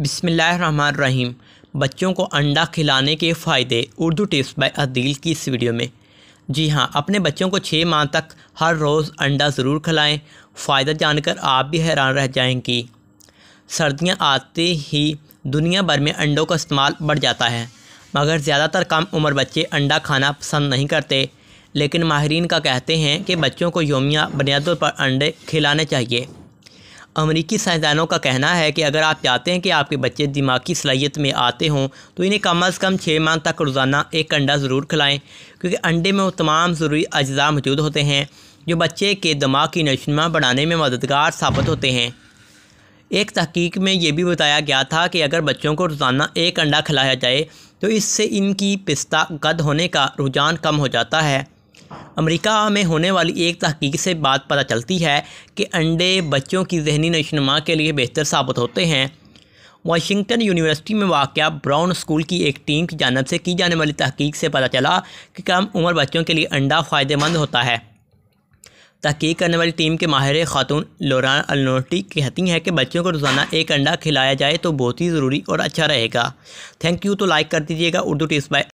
बिसमीम बच्चों को अंडा खिलाने के फ़ायदे उर्दू टिप्स बाय अदील की इस वीडियो में जी हाँ अपने बच्चों को छः माह तक हर रोज़ अंडा ज़रूर खिलाएं फ़ायदा जानकर आप भी हैरान रह जाएंगी सर्दियाँ आते ही दुनिया भर में अंडों का इस्तेमाल बढ़ जाता है मगर ज़्यादातर कम उम्र बच्चे अंडा खाना पसंद नहीं करते लेकिन माहरीन का कहते हैं कि बच्चों को योमिया बुनियादों पर अंडे खिलाने चाहिए अमरीकी साइंसदानों का कहना है कि अगर आप चाहते हैं कि आपके बच्चे दिमागी सलाहियत में आते हों तो इन्हें कम अज़ कम छः माह तक रोज़ाना एक अंडा ज़रूर खिलाएं क्योंकि अंडे में वो तमाम ज़रूरी अज्जा मौजूद होते हैं जो बच्चे के दिमाग की नशनमा बढ़ाने में मददगार साबित होते हैं एक तहकीक में ये भी बताया गया था कि अगर बच्चों को रोज़ाना एक अंडा खिलाया जाए तो इससे इनकी पिस्ता गद होने का रुझान कम हो जाता है अमेरिका में होने वाली एक तहकीक से बात पता चलती है कि अंडे बच्चों की जहनी नशनुमा के लिए बेहतर साबित होते हैं वाशिंगटन यूनिवर्सिटी में वाक़ ब्राउन स्कूल की एक टीम की जानब से की जाने वाली तहकीक से पता चला कि कम उम्र बच्चों के लिए अंडा फ़ायदेमंद होता है तहकीक करने वाली टीम के माहिर खातून लोरान अलनोटी कहती हैं कि बच्चों को रोज़ाना एक अंडा खिलाया जाए तो बहुत ही ज़रूरी और अच्छा रहेगा थैंक यू तो लाइक कर दीजिएगा उर्दू टीस बाय